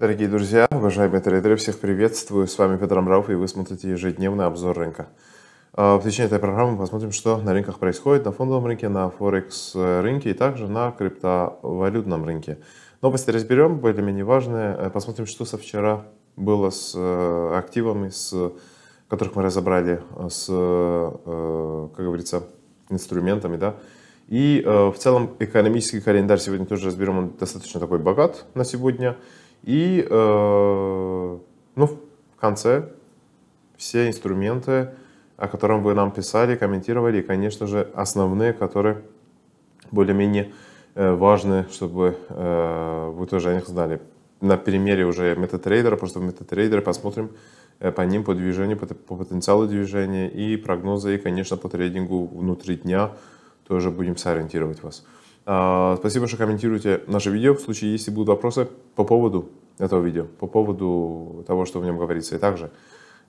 Дорогие друзья, уважаемые трейдеры, всех приветствую. С вами Петр Амрауф, и вы смотрите ежедневный обзор рынка. А, в течение этой программы посмотрим, что на рынках происходит, на фондовом рынке, на форекс э, рынке и также на криптовалютном рынке. Новости разберем, более-менее важные. Э, посмотрим, что со вчера было с э, активами, с которых мы разобрали, с, как говорится, инструментами, да, и э, в целом экономический календарь сегодня тоже разберем, он достаточно такой богат на сегодня. И э, ну, в конце все инструменты, о котором вы нам писали, комментировали, и, конечно же, основные, которые более-менее э, важны, чтобы э, вы тоже о них знали. На примере уже метатрейдера, просто в метатрейдере посмотрим э, по ним, по движению, по, по потенциалу движения и прогнозы, и, конечно, по трейдингу внутри дня тоже будем сориентировать вас. А, спасибо, что комментируете наше видео. В случае, если будут вопросы по поводу этого видео, по поводу того, что в нем говорится, и также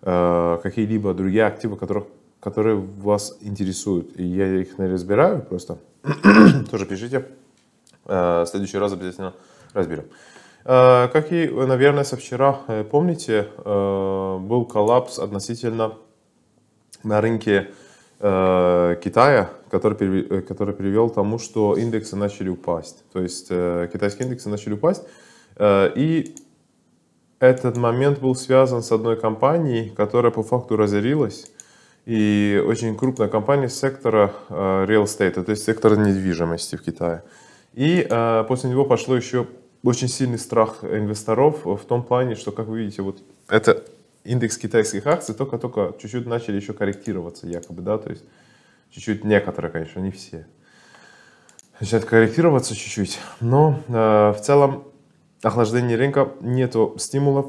э, какие-либо другие активы, которых, которые вас интересуют, и я их не разбираю просто, тоже пишите. Э, в следующий раз обязательно разберем. Э, как и, наверное, со вчера, помните, был коллапс относительно на рынке Китая, который, перев... Э, который привел к тому, что индексы начали упасть. То есть э, китайские индексы начали упасть. Э, и этот момент был связан с одной компанией, которая по факту разорилась. И очень крупная компания сектора real estate, то есть сектора недвижимости в Китае. И после него пошло еще очень сильный страх инвесторов в том плане, что, как вы видите, вот это индекс китайских акций только-только чуть-чуть начали еще корректироваться якобы, да, то есть чуть-чуть некоторые, конечно, не все, начинают корректироваться чуть-чуть. Но э, в целом охлаждение рынка, нету стимулов,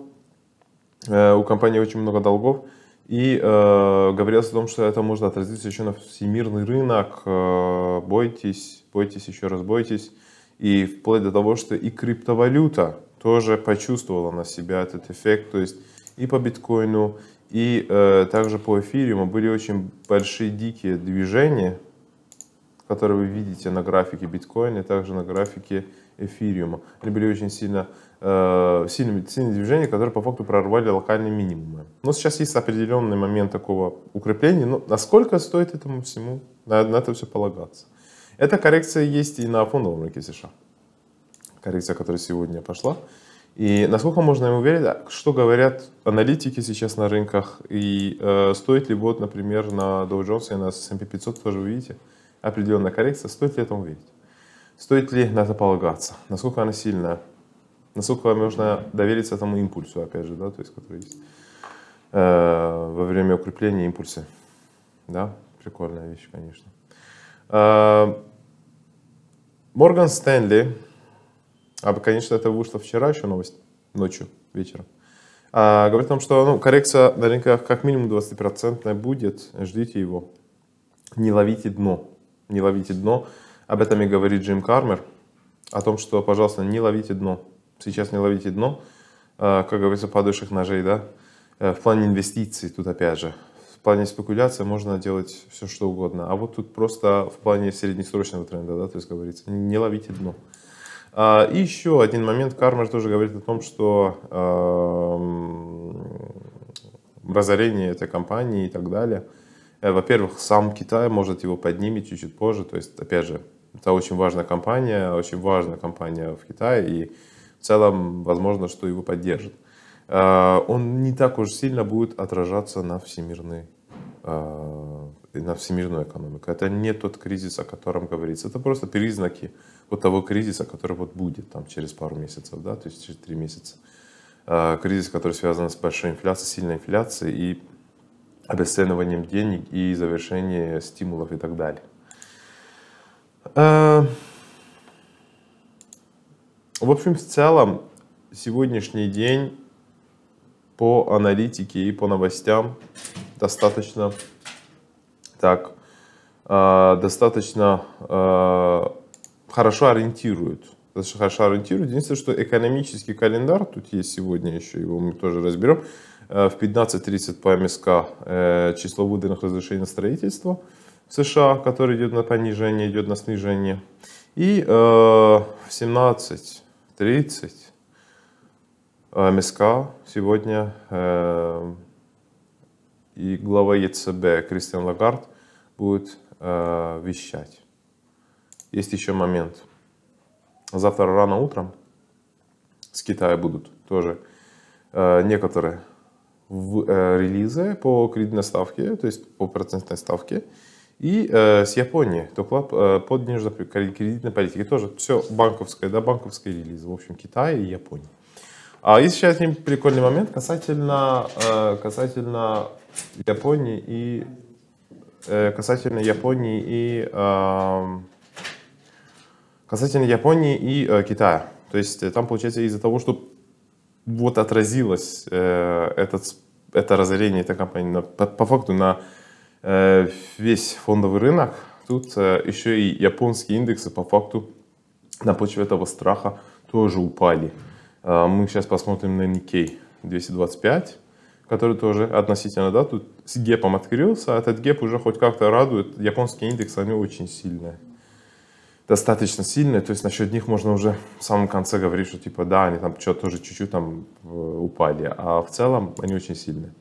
э, у компании очень много долгов. И э, говорилось о том, что это может отразиться еще на всемирный рынок. Э, бойтесь, бойтесь, еще раз бойтесь. И вплоть до того, что и криптовалюта тоже почувствовала на себя этот эффект. То есть и по биткоину, и э, также по эфириуму были очень большие дикие движения, которые вы видите на графике биткоина и также на графике эфириума. Они были очень сильно э, сильные, сильные движения, которые по факту прорвали локальные минимумы. Но сейчас есть определенный момент такого укрепления. Но ну, насколько стоит этому всему, на, на это все полагаться. Эта коррекция есть и на фондовом рынке США. Коррекция, которая сегодня пошла. И насколько можно им верить, что говорят аналитики сейчас на рынках, и э, стоит ли вот, например, на Dow Jones и на S&P 500, тоже вы видите, определенная коррекция, стоит ли этому верить? Стоит ли на это полагаться? Насколько она сильная? Насколько можно довериться этому импульсу, опять же, да, то есть, который есть э, во время укрепления импульса, да, прикольная вещь, конечно. Морган э, Стэнли а, конечно, это вышло вчера еще новость, ночью, вечером. А, говорит о том, что ну, коррекция наверняка как минимум 20% будет, ждите его. Не ловите дно, не ловите дно. Об этом и говорит Джим Кармер, о том, что, пожалуйста, не ловите дно. Сейчас не ловите дно, а, как говорится, падающих ножей, да. Э, в плане инвестиций тут опять же. В плане спекуляции можно делать все, что угодно. А вот тут просто в плане среднесрочного тренда, да, то есть говорится, не ловите дно. А, и еще один момент, Кармер тоже говорит о том, что эм, разорение этой компании и так далее. Э, во-первых, сам Китай может его поднимет чуть-чуть позже. То есть, опять же, это очень важная компания, очень важная компания в Китае. И в целом, возможно, что его поддержит. Э, он не так уж сильно будет отражаться на всемирной э, на всемирную экономику. Это не тот кризис, о котором говорится. Это просто признаки вот того кризиса, который вот будет там через пару месяцев, да, то есть через три месяца. А, кризис, который связан с большой инфляцией, сильной инфляцией и обесцениванием денег и завершение стимулов и так далее. А, в общем, в целом, сегодняшний день по аналитике и по новостям достаточно так э, достаточно э, хорошо ориентируют. Достаточно хорошо ориентируют. Единственное, что экономический календарь, тут есть сегодня еще, его мы тоже разберем, э, в 15.30 по МСК число выданных разрешений на строительство в США, которое идет на понижение, идет на снижение. И в 17.30 МСК сегодня и глава ЕЦБ Кристиан Лагард будет э, вещать. Есть еще момент. Завтра рано утром с Китая будут тоже э, некоторые в, э, релизы по кредитной ставке, то есть по процентной ставке. И э, с Японии, доклад э, по денежной кредитной политике. Тоже все банковское, да, банковский релизы В общем, Китай и Япония. А есть еще один прикольный момент касательно, э, касательно Японии и Э, касательно Японии и касательно Японии и э, Китая. То есть э, там, получается, из-за того, что вот отразилось э, этот, это разорение этой компании на, по, по факту на э, весь фондовый рынок, тут э, еще и японские индексы по факту на почве этого страха тоже упали. Э, мы сейчас посмотрим на Nikkei 225 который тоже относительно, да, тут с гепом открылся, а этот геп уже хоть как-то радует, японские индексы, они очень сильные, достаточно сильные, то есть насчет них можно уже в самом конце говорить, что типа да, они там что-то тоже чуть-чуть там э, упали, а в целом они очень сильные.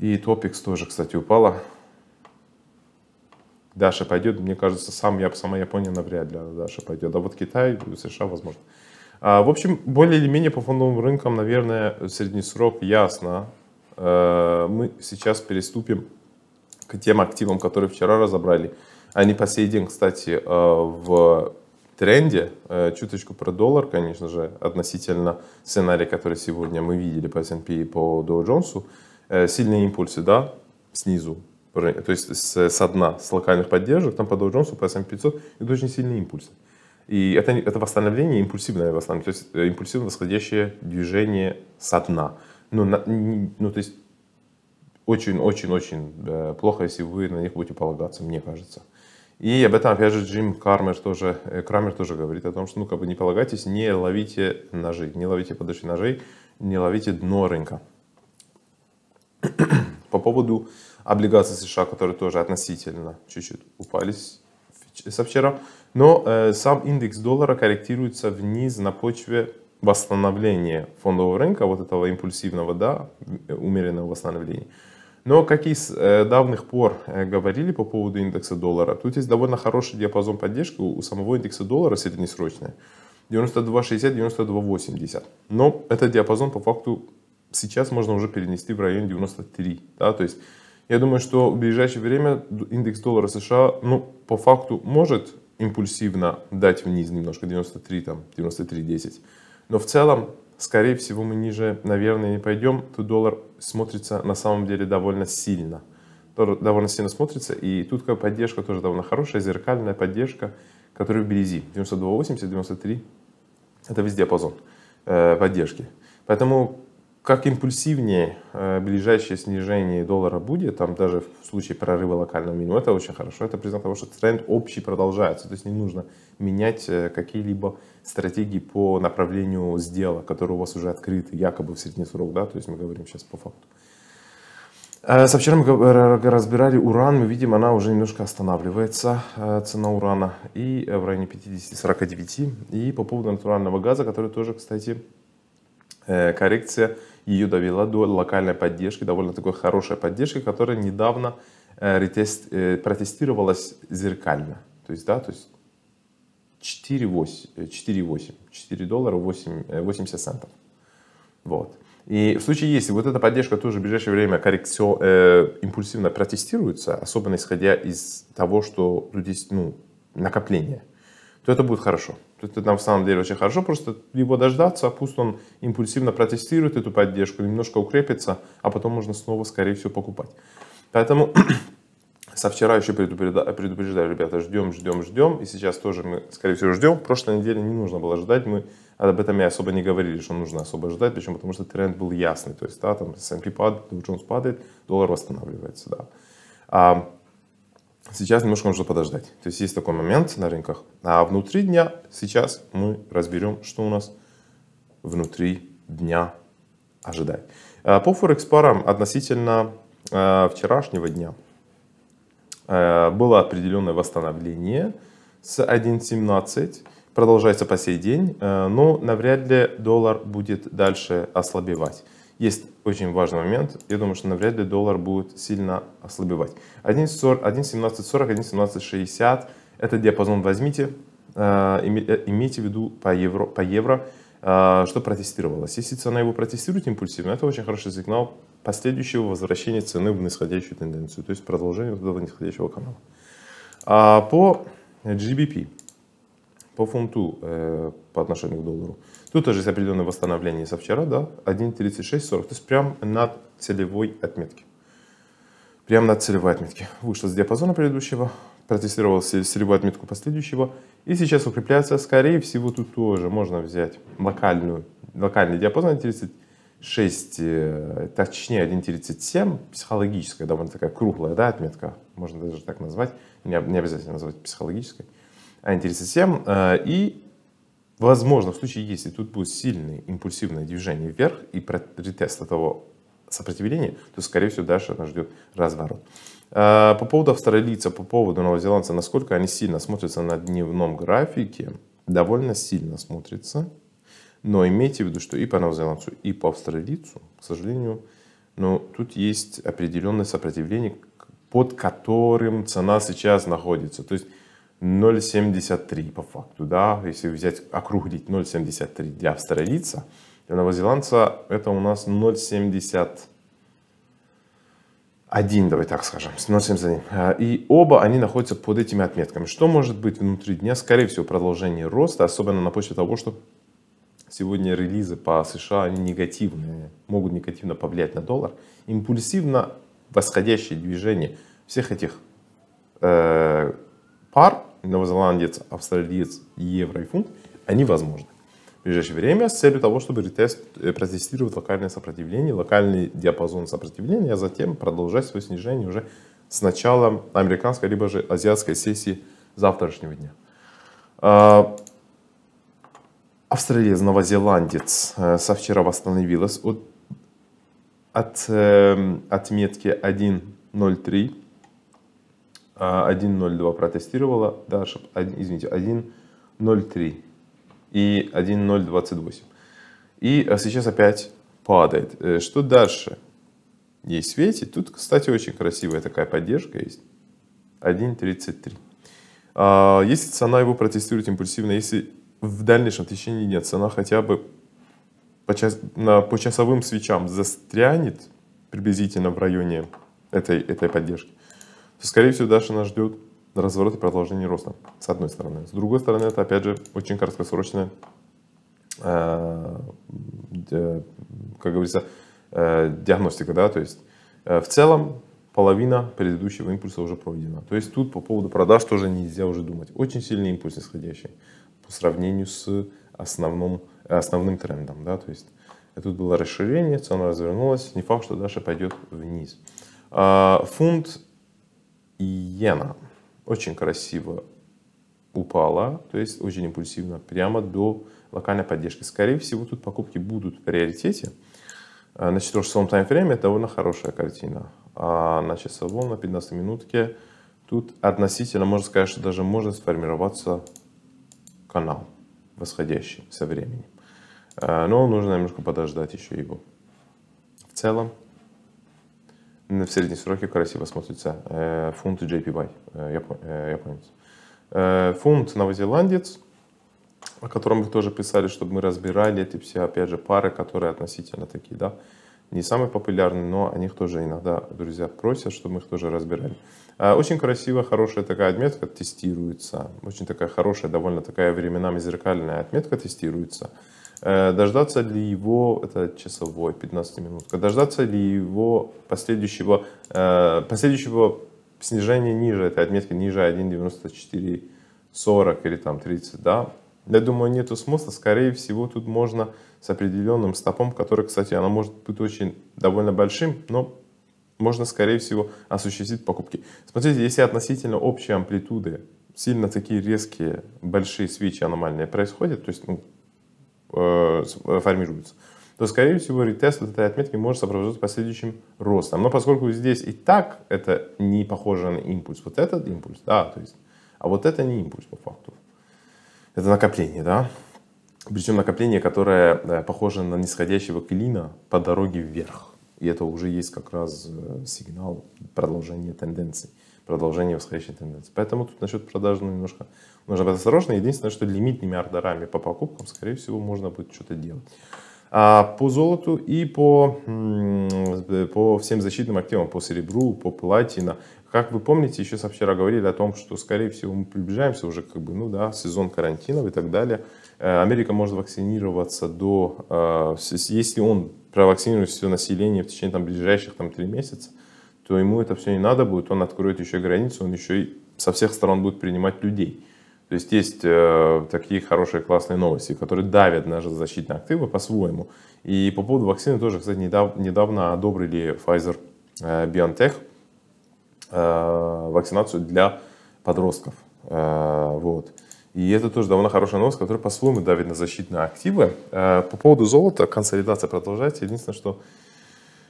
И Топикс тоже, кстати, упала. Даша пойдет, мне кажется, сам я, сама Япония навряд ли Даша пойдет. А вот Китай, США, возможно. А, в общем, более или менее по фондовым рынкам, наверное, в средний срок ясно. Э, мы сейчас переступим к тем активам, которые вчера разобрали. Они по сей день, кстати, э, в тренде. Э, чуточку про доллар, конечно же, относительно сценария, который сегодня мы видели по S&P и по Dow Jones. Сильные импульсы, да, снизу, то есть с, со дна, с локальных поддержек, там по Dow Jones, по S&P 500 идут очень сильные импульсы. И это, это восстановление импульсивное восстановление, то есть э, импульсивно восходящее движение со дна. Ну, на, ну то есть очень-очень-очень э, плохо, если вы на них будете полагаться, мне кажется. И об этом, опять же, Джим Кармер тоже, э, Крамер тоже говорит о том, что ну, как бы не полагайтесь, не ловите ножи, не ловите подачи ножей, не ловите дно рынка. По поводу облигаций США, которые тоже относительно чуть-чуть упали со вчера, но э, сам индекс доллара корректируется вниз на почве восстановления фондового рынка, вот этого импульсивного, да, умеренного восстановления. Но как и с э, давних пор э, говорили по поводу индекса доллара, тут есть довольно хороший диапазон поддержки у, самого индекса доллара среднесрочная. 92.60-92.80. Но этот диапазон по факту сейчас можно уже перенести в район 93. Да? То есть я думаю, что в ближайшее время индекс доллара США ну, по факту может импульсивно дать вниз немножко, 93, там, 93 10 Но в целом, скорее всего, мы ниже, наверное, не пойдем. Тут доллар смотрится на самом деле довольно сильно. Доллар довольно сильно смотрится, и тут как поддержка тоже довольно хорошая, зеркальная поддержка, которая вблизи. 80 93. Это весь диапазон э, поддержки. Поэтому как импульсивнее э, ближайшее снижение доллара будет, там даже в случае прорыва локального минимума, это очень хорошо. Это признак того, что тренд общий продолжается. То есть не нужно менять э, какие-либо стратегии по направлению сделок, которые у вас уже открыты, якобы в средний срок. Да? То есть мы говорим сейчас по факту. Э, со вчера мы разбирали уран, мы видим, она уже немножко останавливается, цена урана, и в районе 50-49. И по поводу натурального газа, который тоже, кстати, коррекция ее довела до локальной поддержки, довольно такой хорошей поддержки, которая недавно э, э, протестировалась зеркально. То есть, да, то есть 4,8, 4,8, 4 доллара 8, 80 э, центов. Вот. И в случае, если вот эта поддержка тоже в ближайшее время коррекцио, э, импульсивно протестируется, особенно исходя из того, что здесь ну, накопление, то это будет хорошо. То есть это на самом деле очень хорошо, просто его дождаться, а пусть он импульсивно протестирует эту поддержку, немножко укрепится, а потом можно снова, скорее всего, покупать. Поэтому со вчера еще предупреждаю, предупреждаю, ребята, ждем, ждем, ждем. И сейчас тоже мы, скорее всего, ждем. прошлой неделе не нужно было ждать. Мы об этом я особо не говорили, что нужно особо ждать. Почему? Потому что тренд был ясный. То есть, да, там S&P падает, Dow Jones падает, доллар восстанавливается, да. А Сейчас немножко нужно подождать. То есть есть такой момент на рынках. А внутри дня сейчас мы разберем, что у нас внутри дня ожидать. А, по форекс парам относительно а, вчерашнего дня а, было определенное восстановление с 1.17. Продолжается по сей день, но навряд ли доллар будет дальше ослабевать. Есть очень важный момент. Я думаю, что навряд ли доллар будет сильно ослабевать. 1.1740, 1.1760 это диапазон возьмите, э, э, имейте в виду по евро, по евро э, что протестировалось. Если цена его протестирует импульсивно, это очень хороший сигнал последующего возвращения цены в нисходящую тенденцию, то есть продолжение этого нисходящего канала. А по GBP, по фунту по отношению к доллару. Тут тоже есть определенное восстановление со вчера, да, 1.3640, то есть прям над целевой отметки. Прям над целевой отметки. Вышла с диапазона предыдущего, протестировала целевую отметку последующего, и сейчас укрепляется, скорее всего, тут тоже можно взять локальную, локальный диапазон 36, э, точнее 1.37, психологическая, довольно такая круглая да, отметка, можно даже так назвать, не, не обязательно называть психологической, 1.37, а э, и возможно, в случае, если тут будет сильное импульсивное движение вверх и ретест этого сопротивления, то, скорее всего, дальше нас ждет разворот. А, по поводу австралийца, по поводу новозеландца, насколько они сильно смотрятся на дневном графике, довольно сильно смотрятся. Но имейте в виду, что и по новозеландцу, и по австралийцу, к сожалению, но ну, тут есть определенное сопротивление, под которым цена сейчас находится. То есть 0,73 по факту, да, если взять, округлить 0,73 для австралийца, для новозеландца это у нас 0,71, давай так скажем, 0,71. А, и оба они находятся под этими отметками. Что может быть внутри дня? Скорее всего, продолжение роста, особенно на почве того, что сегодня релизы по США они негативные, могут негативно повлиять на доллар. Импульсивно восходящее движение всех этих э, пар – новозеландец, австралиец, евро и фунт, они возможны в ближайшее время с целью того, чтобы ретест, э, протестировать локальное сопротивление, локальный диапазон сопротивления, а затем продолжать свое снижение уже с начала американской либо же азиатской сессии завтрашнего дня. А, австралиец, новозеландец э, со вчера восстановилась от, от эм, отметки 1.03 1.02 а, протестировала, да, извините, 1.03 и 1.028. И э, сейчас опять падает. Э, что дальше? Ей светит. Тут, кстати, очень красивая такая поддержка есть. 1.33. А, если цена его протестирует импульсивно, если в дальнейшем в течение дня цена хотя бы по, час, на, по часовым свечам застрянет приблизительно в районе этой, этой поддержки, то, скорее всего, дальше нас ждет разворот и продолжение роста, с одной стороны. С другой стороны, это, опять же, очень краткосрочная, э, как говорится, э, диагностика, да, то есть э, в целом половина предыдущего импульса уже проведена. То есть тут по поводу продаж тоже нельзя уже думать. Очень сильный импульс исходящий по сравнению с основным, основным трендом. Да? То есть тут было расширение, цена развернулась, не факт, что дальше пойдет вниз. А, фунт иена. Очень красиво упала, то есть очень импульсивно, прямо до локальной поддержки. Скорее всего, тут покупки будут в приоритете. А, на 4-часовом таймфрейме это довольно хорошая картина. А на часовом, на 15 минутке, тут относительно, можно сказать, что даже может сформироваться канал восходящий со временем. А, но нужно немножко подождать еще его. В целом, в среднем сроки красиво смотрится э, фунт и JPY, японец. Фунт новозеландец, о котором вы тоже писали, чтобы мы разбирали эти все, опять же, пары, которые относительно такие, да, не самые популярные, но о них тоже иногда друзья просят, чтобы мы их тоже разбирали. Э, очень красивая, хорошая такая отметка тестируется. Очень такая хорошая, довольно такая временами зеркальная отметка тестируется. Э, дождаться ли его, это часовой, 15 минут, дождаться ли его последующего, э, последующего снижения ниже этой отметки, ниже 1.9440 или там 30, да, я думаю, нету смысла. Скорее всего, тут можно с определенным стопом, который, кстати, она может быть очень довольно большим, но можно, скорее всего, осуществить покупки. Смотрите, если относительно общей амплитуды сильно такие резкие, большие свечи аномальные происходят, то есть ну, Э, формируется, то, скорее всего, ретест вот этой отметки может сопровождаться последующим ростом. Но поскольку здесь и так это не похоже на импульс, вот этот импульс, да, то есть, а вот это не импульс по факту. Это накопление, да? Причем накопление, которое да, э, похоже на нисходящего клина по дороге вверх. И это уже есть как раз э, сигнал продолжения тенденции продолжение восходящей тенденции. Поэтому тут насчет продаж ну, немножко нужно быть осторожным. Единственное, что лимитными ордерами по покупкам, скорее всего, можно будет что-то делать. А по золоту и по, по всем защитным активам, по серебру, по платина. Как вы помните, еще вчера говорили о том, что, скорее всего, мы приближаемся уже, как бы, ну да, сезон карантинов и так далее. Э, Америка может вакцинироваться до, э, если он провакцинирует все население в течение там, ближайших там, 3 месяца, то ему это все не надо будет, он откроет еще границу, он еще и со всех сторон будет принимать людей. То есть есть э, такие хорошие классные новости, которые давят наши защитные активы по-своему. И по поводу вакцины тоже, кстати, недав, недавно одобрили Pfizer э, BioNTech э, вакцинацию для подростков. Э, вот. И это тоже довольно хорошая новость, которая по-своему давит на защитные активы. Э, по поводу золота, консолидация продолжается. Единственное, что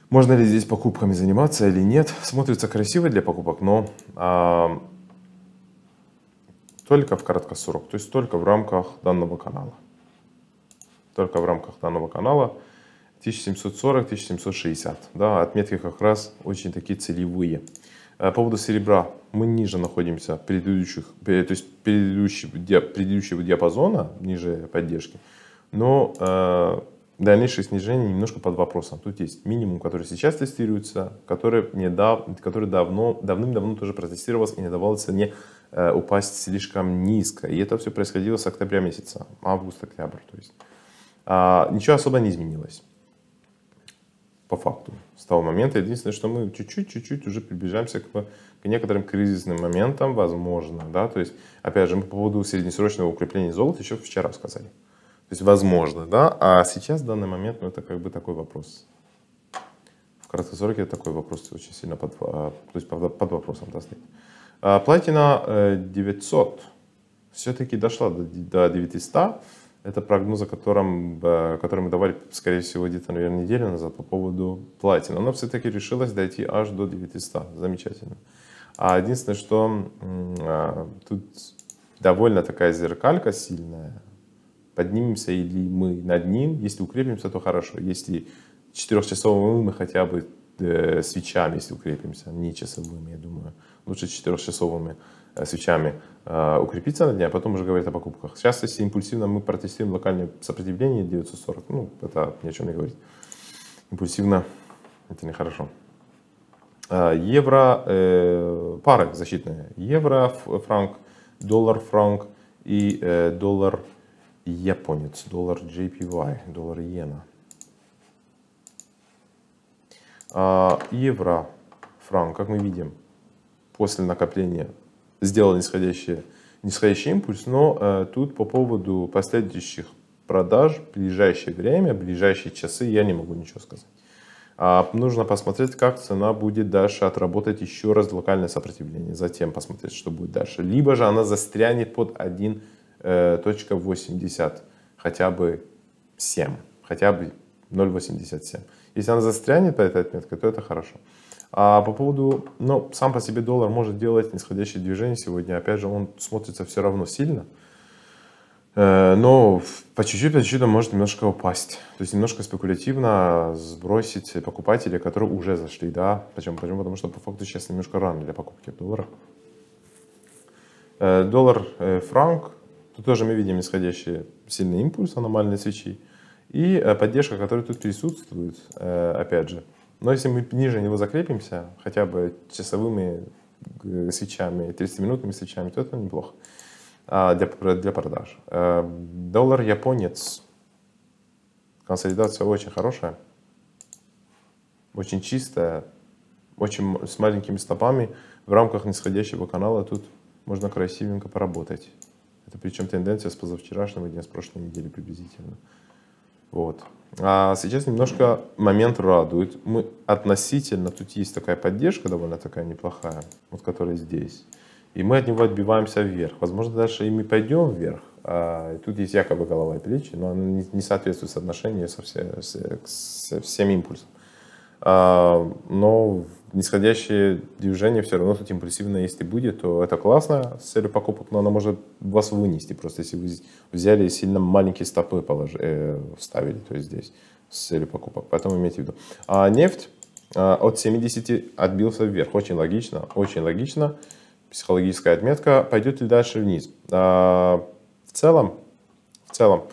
можно ли здесь покупками заниматься или нет? Смотрится красиво для покупок, но а, только в краткосрок, то есть только в рамках данного канала. Только в рамках данного канала 1740-1760. Да, отметки как раз очень такие целевые. Э, по поводу серебра мы ниже находимся предыдущих, э, то есть предыдущего, предыдущего диапазона, ниже поддержки. Но э, дальнейшее снижение немножко под вопросом. Тут есть минимум, который сейчас тестируется, который, не дав, который давно, давным-давно тоже протестировался и не давал цене э, упасть слишком низко. И это все происходило с октября месяца, август-октябрь. То есть а, ничего особо не изменилось по факту с того момента. Единственное, что мы чуть-чуть, чуть-чуть уже приближаемся к, к некоторым кризисным моментам, возможно, да, то есть, опять же, мы по поводу среднесрочного укрепления золота еще вчера сказали. То есть возможно, да? А сейчас, в данный момент, ну, это как бы такой вопрос. В краткосроке такой вопрос очень сильно под, а, то есть под, под вопросом да, стоит. А, платина 900 э, все-таки дошла до, до 900. Это прогноз, о котором, э, который мы давали, скорее всего, где-то, наверное, неделю назад по поводу платины. Она все-таки решилась дойти аж до 900. Замечательно. А единственное, что а, тут довольно такая зеркалька сильная поднимемся или мы над ним. Если укрепимся, то хорошо. Если четырехчасовыми мы хотя бы э, свечами, если укрепимся, не часовыми, я думаю, лучше четырехчасовыми э, свечами э, укрепиться на дня, а потом уже говорить о покупках. Сейчас, если импульсивно мы протестируем локальное сопротивление 940, ну, это ни о чем не говорит. Импульсивно это нехорошо. Э, евро, э, пары защитные. Евро, франк, доллар, франк и э, доллар, японец, доллар JPY, доллар иена. А, евро, франк, как мы видим, после накопления сделал нисходящий, нисходящий импульс, но э, тут по поводу последующих продаж ближайшее время, ближайшие часы я не могу ничего сказать. А, нужно посмотреть, как цена будет дальше отработать еще раз локальное сопротивление, затем посмотреть, что будет дальше. Либо же она застрянет под один точка 80 хотя бы 7, хотя бы 0.87. Если она застрянет по этой отметке, то это хорошо. А по поводу, ну, сам по себе доллар может делать нисходящие движения сегодня. Опять же, он смотрится все равно сильно. Э, но по чуть-чуть, по чуть-чуть он может немножко упасть. То есть немножко спекулятивно сбросить покупателей, которые уже зашли, да. Почему? Почему? Потому что по факту сейчас немножко рано для покупки доллара. Э, доллар э, франк Тут тоже мы видим исходящий сильный импульс аномальной свечи и э, поддержка, которая тут присутствует, э, опять же. Но если мы ниже него закрепимся, хотя бы часовыми э, свечами, 30-минутными свечами, то это неплохо а, для, для продаж. доллар японец. Консолидация очень хорошая, очень чистая, очень с маленькими стопами. В рамках нисходящего канала тут можно красивенько поработать. Это причем тенденция с позавчерашнего дня, с прошлой недели приблизительно. Вот. А сейчас немножко момент радует. Мы относительно, тут есть такая поддержка довольно такая неплохая, вот которая здесь. И мы от него отбиваемся вверх. Возможно, дальше и мы пойдем вверх. А, тут есть якобы голова и плечи, но она не, не соответствует соотношению со, все, со, со всем импульсом. А, но нисходящее движение все равно тут импульсивно, если будет, то это классно с целью покупок, но оно может вас вынести, просто если вы взяли сильно маленькие стопы положи, э, вставили, то есть здесь с целью покупок, поэтому имейте в виду. А нефть а, от 70 отбился вверх, очень логично, очень логично, психологическая отметка, пойдет ли дальше вниз. А, в целом, в целом,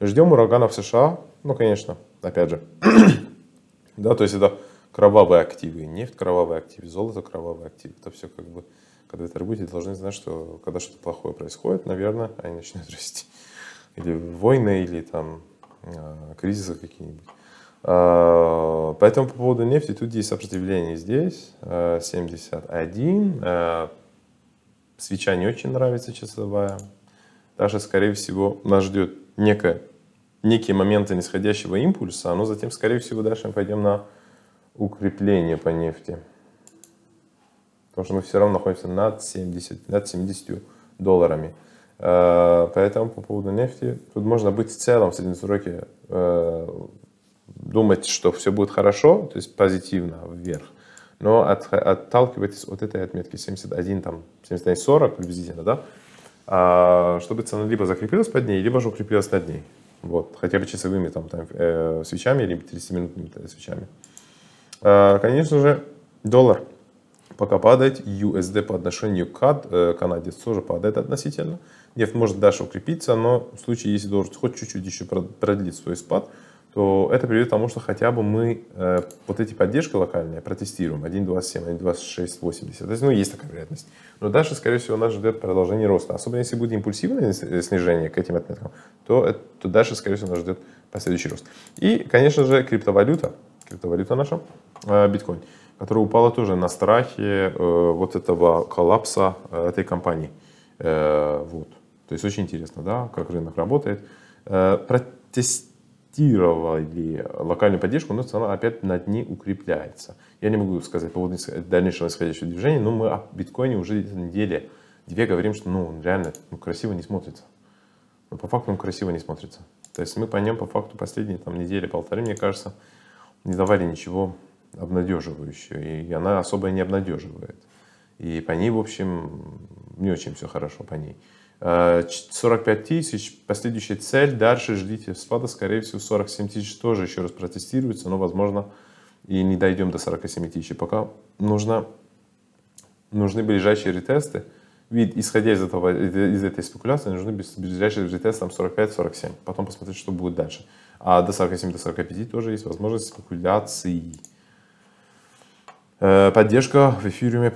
ждем урагана в США, ну, конечно, опять же, да, то есть это кровавые активы, нефть кровавые активы, золото кровавые активы. Это все как бы, когда вы торгуете, должны знать, что когда что-то плохое происходит, наверное, они начинают расти. Или войны, или там а, кризисы какие-нибудь. А, поэтому по поводу нефти, тут есть сопротивление здесь, 71. А, свеча не очень нравится часовая. Даже, скорее всего, нас ждет некое, некие моменты нисходящего импульса, но затем, скорее всего, дальше мы пойдем на укрепление по нефти. Потому что мы все равно находимся над 70, над 70 долларами. Э, поэтому по поводу нефти, тут можно быть в целом в среднесроке э, думать, что все будет хорошо, то есть позитивно вверх. Но от, отталкивайтесь от этой отметки 71, там, 71,40 приблизительно, да? А, чтобы цена либо закрепилась под ней, либо же укрепилась над ней. Вот, хотя бы часовыми там, там э, свечами или 30-минутными э, свечами. Э, конечно же, доллар пока падает, USD по отношению к CAD, э, канадец тоже падает относительно. Нефть может дальше укрепиться, но в случае, если должен хоть чуть-чуть еще продлить свой спад, то это приведет к тому, что хотя бы мы э, вот эти поддержки локальные протестируем 1.27, 1.26.80. То есть, ну, есть такая вероятность. Но дальше, скорее всего, нас ждет продолжение роста. Особенно если будет импульсивное э, снижение к этим отметкам, то, это, то дальше, скорее всего, нас ждет последующий рост. И, конечно же, криптовалюта это наша, э, биткоин, которая упала тоже на страхе э, вот этого коллапса э, этой компании. Вот. То есть очень интересно, да, как рынок работает. Протестировали локальную поддержку, но цена опять на дни укрепляется. Я не могу сказать по поводу дальнейшего исходящего движения, но мы о биткоине уже где-то две говорим, что ну, он реально ну, красиво не смотрится. Но ну, по факту он красиво не смотрится. То есть мы по нем по факту последние там недели, полторы, мне кажется, не давали ничего обнадеживающего, и она особо не обнадеживает. И по ней, в общем, не очень все хорошо по ней. 45 а, тысяч, последующая цель, дальше ждите спада, скорее всего, 47 тысяч тоже еще раз протестируется, но, возможно, и не дойдем до 47 тысяч. Пока нужно, нужны ближайшие ретесты. Ведь, исходя из, этого, из этой спекуляции, нужны ближайшие ретесты там 45-47. Потом посмотреть, что будет дальше. А до 47, до 45 тоже есть возможность спекуляций. Э, поддержка в эфириуме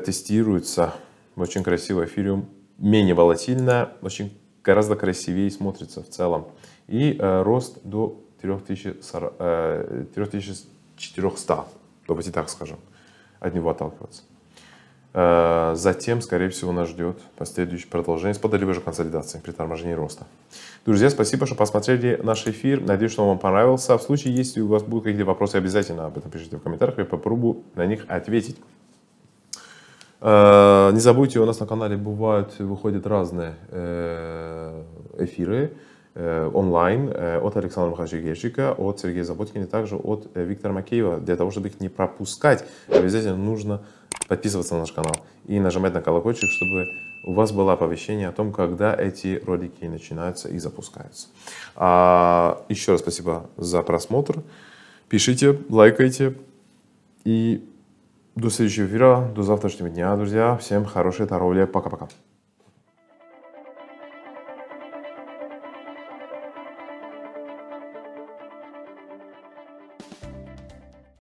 тестируется. Очень красиво. Эфириум менее волатильная, очень гораздо красивее смотрится в целом. И э, рост до 3400, э, давайте так скажем, от него отталкиваться. Э, затем, скорее всего, нас ждет последующее продолжение спада, либо же консолидации при торможении роста. Друзья, спасибо, что посмотрели наш эфир. Надеюсь, что он вам понравился. А в случае, если у вас будут какие-то вопросы, обязательно об этом пишите в комментариях. Я попробую на них ответить. Э, не забудьте, у нас на канале бывают, выходят разные э, эфиры. Э, онлайн э, от Александра Михайловича от Сергея Заботкина и также от э, Виктора Макеева. Для того, чтобы их не пропускать, обязательно нужно подписываться на наш канал и нажимать на колокольчик, чтобы у вас было оповещение о том, когда эти ролики начинаются и запускаются. А, еще раз спасибо за просмотр. Пишите, лайкайте и до следующего эфира, до завтрашнего дня, друзья. Всем хорошей торговли. Пока-пока.